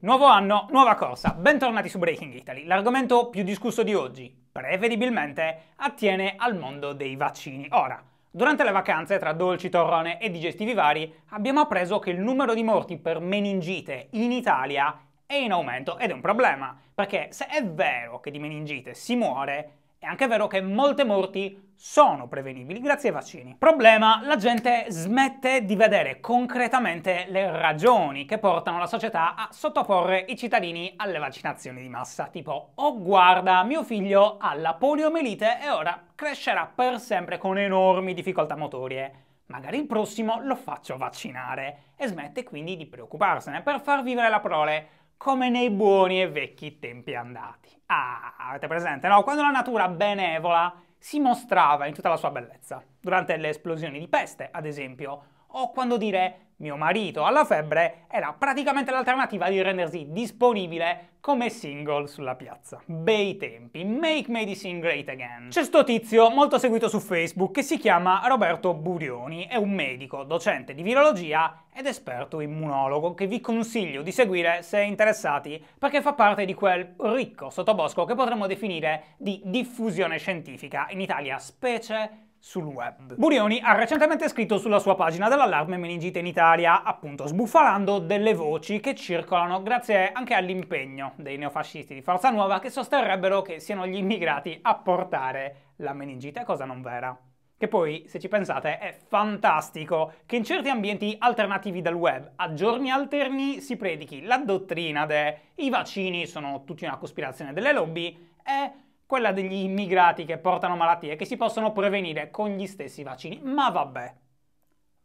Nuovo anno, nuova corsa, bentornati su Breaking Italy. L'argomento più discusso di oggi, prevedibilmente, attiene al mondo dei vaccini. Ora, durante le vacanze tra dolci, torrone e digestivi vari, abbiamo appreso che il numero di morti per meningite in Italia è in aumento ed è un problema, perché se è vero che di meningite si muore, è anche vero che molte morti sono prevenibili grazie ai vaccini. Problema, la gente smette di vedere concretamente le ragioni che portano la società a sottoporre i cittadini alle vaccinazioni di massa, tipo oh guarda, mio figlio ha la poliomielite e ora crescerà per sempre con enormi difficoltà motorie. Magari il prossimo lo faccio vaccinare e smette quindi di preoccuparsene per far vivere la prole come nei buoni e vecchi tempi andati. Ah, avete presente, no? Quando la natura benevola si mostrava in tutta la sua bellezza, durante le esplosioni di peste, ad esempio, o quando dire mio marito alla febbre era praticamente l'alternativa di rendersi disponibile come single sulla piazza. Bei tempi, Make Medicine Great Again. C'è sto tizio molto seguito su Facebook che si chiama Roberto Burioni, è un medico, docente di virologia ed esperto immunologo che vi consiglio di seguire se interessati perché fa parte di quel ricco sottobosco che potremmo definire di diffusione scientifica in Italia, specie sul web. Burioni ha recentemente scritto sulla sua pagina dell'allarme meningite in Italia, appunto sbuffalando delle voci che circolano grazie anche all'impegno dei neofascisti di Forza Nuova che sosterrebbero che siano gli immigrati a portare la meningite, cosa non vera. Che poi, se ci pensate, è fantastico che in certi ambienti alternativi del web, a giorni alterni, si predichi la dottrina de i vaccini sono tutti una cospirazione delle lobby e quella degli immigrati che portano malattie che si possono prevenire con gli stessi vaccini. Ma vabbè.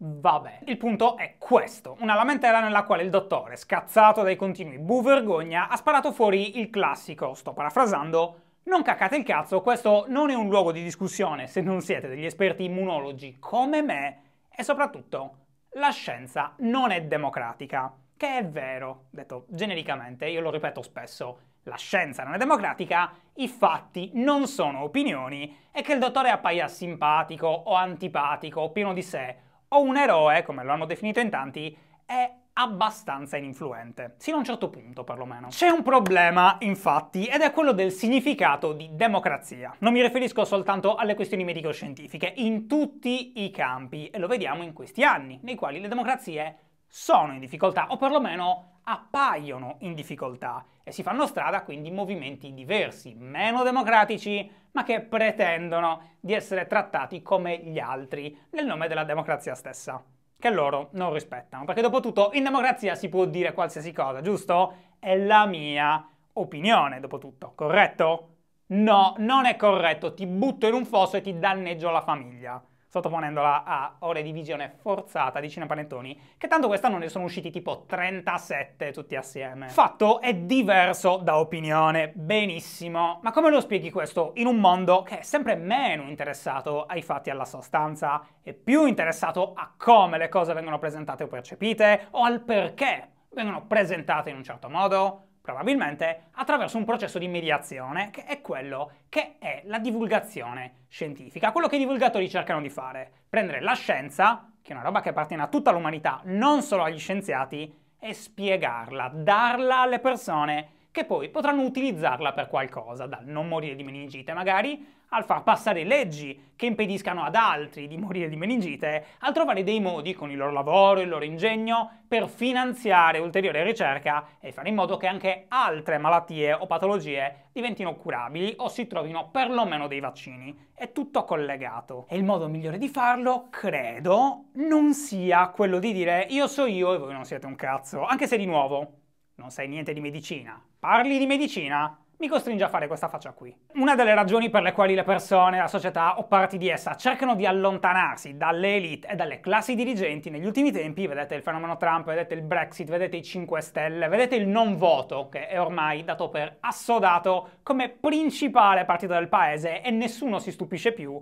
Vabbè, il punto è questo, una lamentela nella quale il dottore, scazzato dai continui bu vergogna, ha sparato fuori il classico, sto parafrasando, non cacate il cazzo, questo non è un luogo di discussione se non siete degli esperti immunologi come me e soprattutto la scienza non è democratica, che è vero, detto genericamente, io lo ripeto spesso, la scienza non è democratica, i fatti non sono opinioni e che il dottore appaia simpatico o antipatico o pieno di sé o un eroe, come lo hanno definito in tanti, è abbastanza ininfluente, sino a un certo punto perlomeno. C'è un problema, infatti, ed è quello del significato di democrazia. Non mi riferisco soltanto alle questioni medico-scientifiche, in tutti i campi, e lo vediamo in questi anni, nei quali le democrazie sono in difficoltà o perlomeno appaiono in difficoltà e si fanno strada quindi movimenti diversi, meno democratici, ma che pretendono di essere trattati come gli altri nel nome della democrazia stessa, che loro non rispettano, perché dopo tutto in democrazia si può dire qualsiasi cosa, giusto? È la mia opinione, dopo tutto, corretto? No, non è corretto, ti butto in un fosso e ti danneggio la famiglia sottoponendola a ore di visione forzata di cinepanettoni, che tanto quest'anno ne sono usciti tipo 37 tutti assieme. Fatto è diverso da opinione, benissimo, ma come lo spieghi questo in un mondo che è sempre meno interessato ai fatti e alla sostanza e più interessato a come le cose vengono presentate o percepite o al perché vengono presentate in un certo modo? Probabilmente attraverso un processo di mediazione, che è quello che è la divulgazione scientifica, quello che i divulgatori cercano di fare, prendere la scienza, che è una roba che appartiene a tutta l'umanità, non solo agli scienziati, e spiegarla, darla alle persone che poi potranno utilizzarla per qualcosa, dal non morire di meningite magari, al far passare leggi che impediscano ad altri di morire di meningite, al trovare dei modi con il loro lavoro, il loro ingegno, per finanziare ulteriore ricerca e fare in modo che anche altre malattie o patologie diventino curabili o si trovino perlomeno dei vaccini. È tutto collegato. E il modo migliore di farlo, credo, non sia quello di dire io so io e voi non siete un cazzo, anche se di nuovo non sai niente di medicina, parli di medicina, mi costringe a fare questa faccia qui. Una delle ragioni per le quali le persone, la società o parti di essa cercano di allontanarsi dalle elite e dalle classi dirigenti negli ultimi tempi, vedete il fenomeno Trump, vedete il Brexit, vedete i 5 Stelle, vedete il non voto, che è ormai dato per assodato come principale partito del paese e nessuno si stupisce più,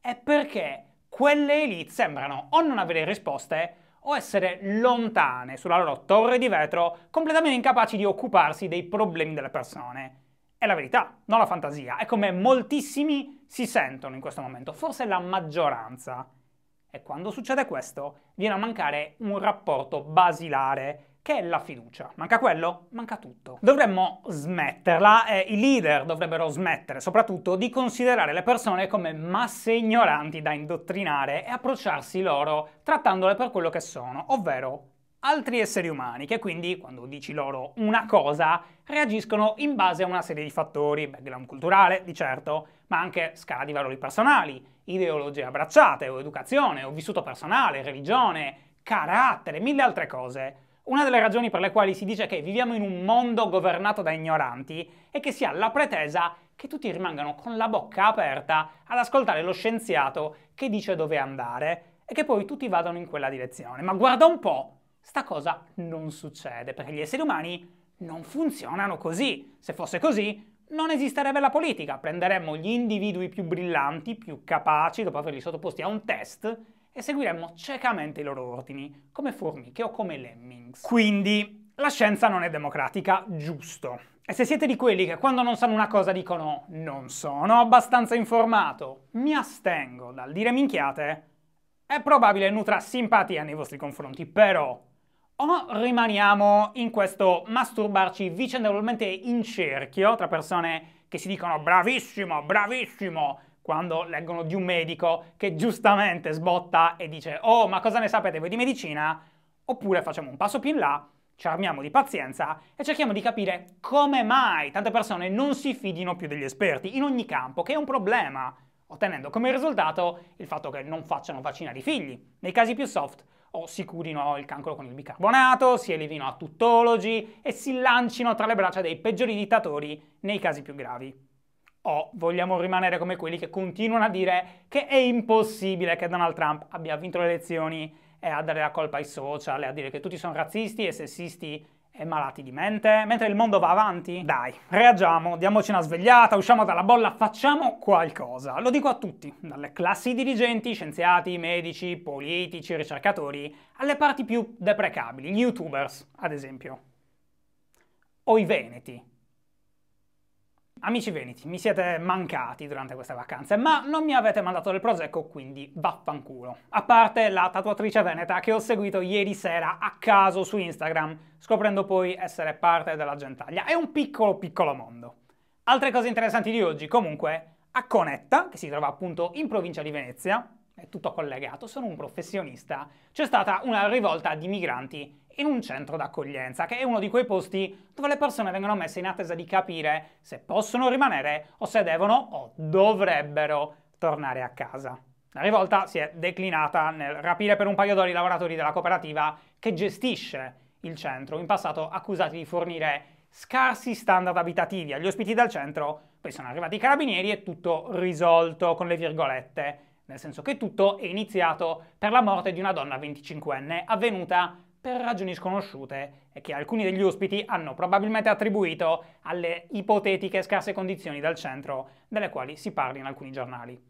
è perché quelle elite sembrano o non avere risposte o essere lontane sulla loro torre di vetro, completamente incapaci di occuparsi dei problemi delle persone. È la verità, non la fantasia, è come moltissimi si sentono in questo momento, forse la maggioranza. E quando succede questo, viene a mancare un rapporto basilare che è la fiducia. Manca quello? Manca tutto. Dovremmo smetterla e i leader dovrebbero smettere soprattutto di considerare le persone come masse ignoranti da indottrinare e approcciarsi loro trattandole per quello che sono, ovvero altri esseri umani che quindi quando dici loro una cosa reagiscono in base a una serie di fattori, background culturale di certo, ma anche scala di valori personali, ideologie abbracciate o educazione o vissuto personale, religione, carattere, mille altre cose. Una delle ragioni per le quali si dice che viviamo in un mondo governato da ignoranti è che si ha la pretesa che tutti rimangano con la bocca aperta ad ascoltare lo scienziato che dice dove andare e che poi tutti vadano in quella direzione. Ma guarda un po', sta cosa non succede, perché gli esseri umani non funzionano così. Se fosse così, non esisterebbe la politica. Prenderemmo gli individui più brillanti, più capaci, dopo averli sottoposti a un test, e seguiremmo ciecamente i loro ordini, come formiche o come lemmings. Quindi, la scienza non è democratica, giusto. E se siete di quelli che quando non sanno una cosa dicono non sono abbastanza informato, mi astengo dal dire minchiate, è probabile nutra simpatia nei vostri confronti, però o rimaniamo in questo masturbarci vicendevolmente in cerchio tra persone che si dicono bravissimo, bravissimo, quando leggono di un medico che giustamente sbotta e dice oh ma cosa ne sapete voi di medicina? Oppure facciamo un passo più in là, ci armiamo di pazienza e cerchiamo di capire come mai tante persone non si fidino più degli esperti in ogni campo, che è un problema, ottenendo come risultato il fatto che non facciano vaccina di figli. Nei casi più soft o si curino il cancro con il bicarbonato, si elevino a tuttologi e si lancino tra le braccia dei peggiori dittatori nei casi più gravi o vogliamo rimanere come quelli che continuano a dire che è impossibile che Donald Trump abbia vinto le elezioni e a dare la colpa ai social e a dire che tutti sono razzisti e sessisti e malati di mente, mentre il mondo va avanti? Dai, reagiamo, diamoci una svegliata, usciamo dalla bolla, facciamo qualcosa. Lo dico a tutti, dalle classi dirigenti, scienziati, medici, politici, ricercatori, alle parti più deprecabili, gli youtubers, ad esempio. O i veneti, Amici veneti, mi siete mancati durante queste vacanze, ma non mi avete mandato del prosecco, quindi vaffanculo. A parte la tatuatrice veneta che ho seguito ieri sera a caso su Instagram, scoprendo poi essere parte della gentaglia. È un piccolo piccolo mondo. Altre cose interessanti di oggi, comunque, a Conetta, che si trova appunto in provincia di Venezia, è tutto collegato, sono un professionista, c'è stata una rivolta di migranti in un centro d'accoglienza, che è uno di quei posti dove le persone vengono messe in attesa di capire se possono rimanere o se devono o dovrebbero tornare a casa. La rivolta si è declinata nel rapire per un paio d'ore i lavoratori della cooperativa che gestisce il centro, in passato accusati di fornire scarsi standard abitativi agli ospiti del centro, poi sono arrivati i carabinieri e tutto risolto con le virgolette, nel senso che tutto è iniziato per la morte di una donna 25enne avvenuta per ragioni sconosciute e che alcuni degli ospiti hanno probabilmente attribuito alle ipotetiche scarse condizioni del centro delle quali si parla in alcuni giornali.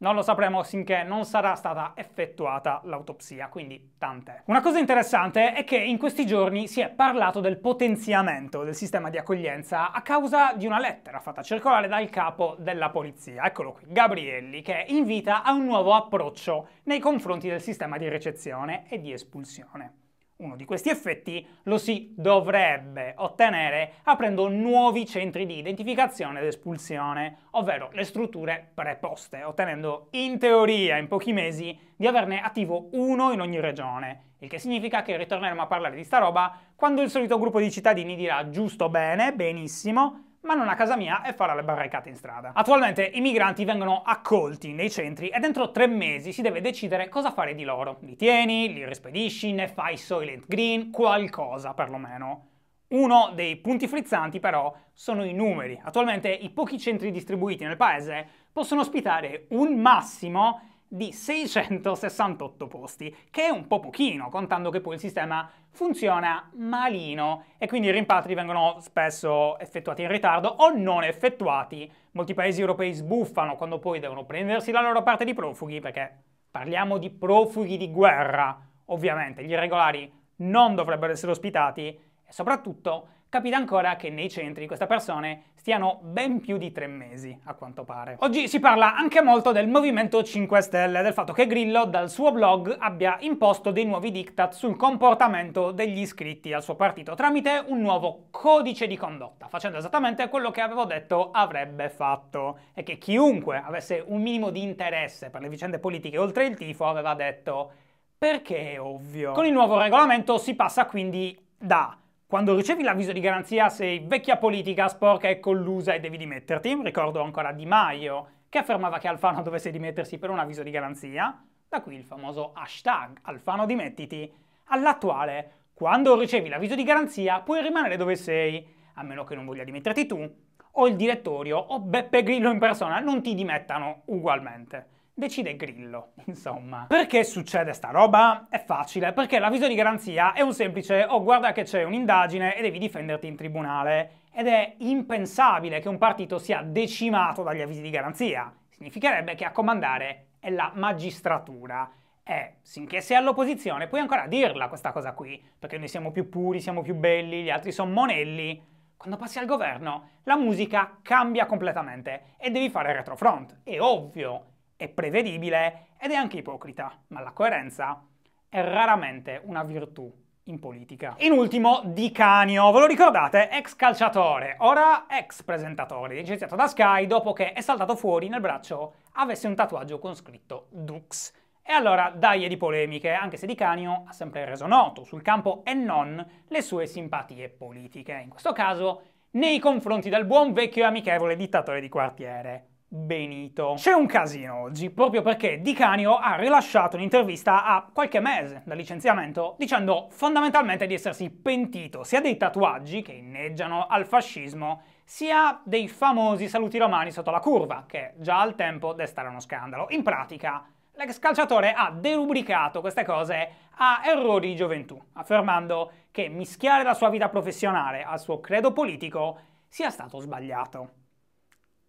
Non lo sapremo finché non sarà stata effettuata l'autopsia, quindi tante. Una cosa interessante è che in questi giorni si è parlato del potenziamento del sistema di accoglienza a causa di una lettera fatta circolare dal capo della polizia, eccolo qui, Gabrielli, che invita a un nuovo approccio nei confronti del sistema di recezione e di espulsione. Uno di questi effetti lo si dovrebbe ottenere aprendo nuovi centri di identificazione ed espulsione, ovvero le strutture preposte, ottenendo in teoria in pochi mesi di averne attivo uno in ogni regione, il che significa che ritorneremo a parlare di sta roba quando il solito gruppo di cittadini dirà giusto bene, benissimo, ma non a casa mia e farà le barricate in strada. Attualmente i migranti vengono accolti nei centri e dentro tre mesi si deve decidere cosa fare di loro. Li tieni, li rispedisci, ne fai Soylent Green, qualcosa perlomeno. Uno dei punti frizzanti però sono i numeri. Attualmente i pochi centri distribuiti nel paese possono ospitare un massimo di 668 posti, che è un po' pochino, contando che poi il sistema funziona malino e quindi i rimpatri vengono spesso effettuati in ritardo o non effettuati. Molti paesi europei sbuffano quando poi devono prendersi la loro parte di profughi, perché parliamo di profughi di guerra, ovviamente, gli irregolari non dovrebbero essere ospitati e soprattutto capita ancora che nei centri queste persone stiano ben più di tre mesi, a quanto pare. Oggi si parla anche molto del Movimento 5 Stelle, del fatto che Grillo dal suo blog abbia imposto dei nuovi diktat sul comportamento degli iscritti al suo partito tramite un nuovo codice di condotta, facendo esattamente quello che avevo detto avrebbe fatto e che chiunque avesse un minimo di interesse per le vicende politiche oltre il tifo aveva detto perché è ovvio. Con il nuovo regolamento si passa quindi da quando ricevi l'avviso di garanzia sei vecchia politica sporca e collusa e devi dimetterti. Ricordo ancora Di Maio che affermava che Alfano dovesse dimettersi per un avviso di garanzia. Da qui il famoso hashtag Alfano dimettiti. All'attuale, quando ricevi l'avviso di garanzia puoi rimanere dove sei, a meno che non voglia dimetterti tu, o il direttorio o Beppe Grillo in persona non ti dimettano ugualmente decide Grillo, insomma. Perché succede sta roba? È facile, perché l'avviso di garanzia è un semplice oh guarda che c'è un'indagine e devi difenderti in tribunale. Ed è impensabile che un partito sia decimato dagli avvisi di garanzia. Significherebbe che a comandare è la magistratura. E sinché sei all'opposizione puoi ancora dirla questa cosa qui, perché noi siamo più puri, siamo più belli, gli altri sono monelli quando passi al governo la musica cambia completamente e devi fare retrofront. È ovvio, è prevedibile ed è anche ipocrita, ma la coerenza è raramente una virtù in politica. In ultimo, Di Canio, ve lo ricordate? Ex calciatore, ora ex presentatore, licenziato da Sky dopo che è saltato fuori nel braccio avesse un tatuaggio con scritto Dux. E allora dagli di polemiche, anche se Di Canio ha sempre reso noto sul campo e non le sue simpatie politiche, in questo caso nei confronti del buon vecchio e amichevole dittatore di quartiere. Benito. C'è un casino oggi, proprio perché Di Canio ha rilasciato un'intervista a qualche mese dal licenziamento dicendo fondamentalmente di essersi pentito sia dei tatuaggi che inneggiano al fascismo, sia dei famosi saluti romani sotto la curva, che già al tempo destarono scandalo. In pratica, l'ex calciatore ha derubricato queste cose a errori di gioventù, affermando che mischiare la sua vita professionale al suo credo politico sia stato sbagliato.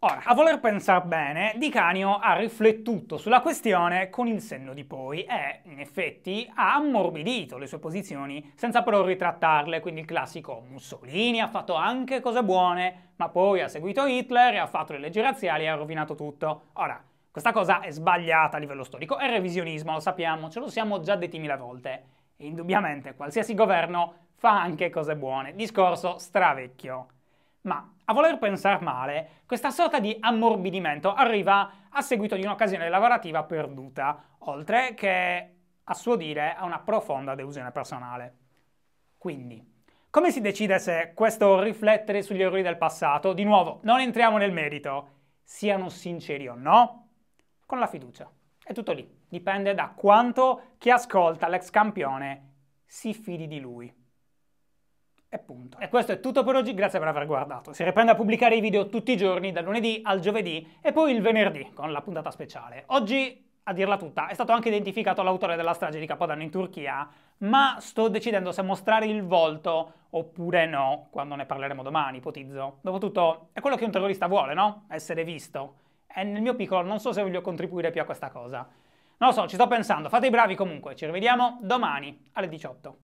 Ora, a voler pensar bene, Di Canio ha riflettuto sulla questione con il senno di poi e, in effetti, ha ammorbidito le sue posizioni senza però ritrattarle, quindi il classico Mussolini ha fatto anche cose buone, ma poi ha seguito Hitler e ha fatto le leggi razziali e ha rovinato tutto. Ora, questa cosa è sbagliata a livello storico, è revisionismo, lo sappiamo, ce lo siamo già detti mille volte. E indubbiamente qualsiasi governo fa anche cose buone, discorso stravecchio. Ma a voler pensare male, questa sorta di ammorbidimento arriva a seguito di un'occasione lavorativa perduta, oltre che, a suo dire, a una profonda delusione personale. Quindi, come si decide se questo riflettere sugli errori del passato, di nuovo, non entriamo nel merito, siano sinceri o no? Con la fiducia. È tutto lì. Dipende da quanto chi ascolta l'ex campione si fidi di lui. E punto. E questo è tutto per oggi, grazie per aver guardato. Si riprende a pubblicare i video tutti i giorni, dal lunedì al giovedì e poi il venerdì con la puntata speciale. Oggi, a dirla tutta, è stato anche identificato l'autore della strage di Capodanno in Turchia, ma sto decidendo se mostrare il volto oppure no, quando ne parleremo domani, ipotizzo. Dopotutto, è quello che un terrorista vuole, no? Essere visto. E nel mio piccolo non so se voglio contribuire più a questa cosa. Non lo so, ci sto pensando, fate i bravi comunque, ci rivediamo domani alle 18.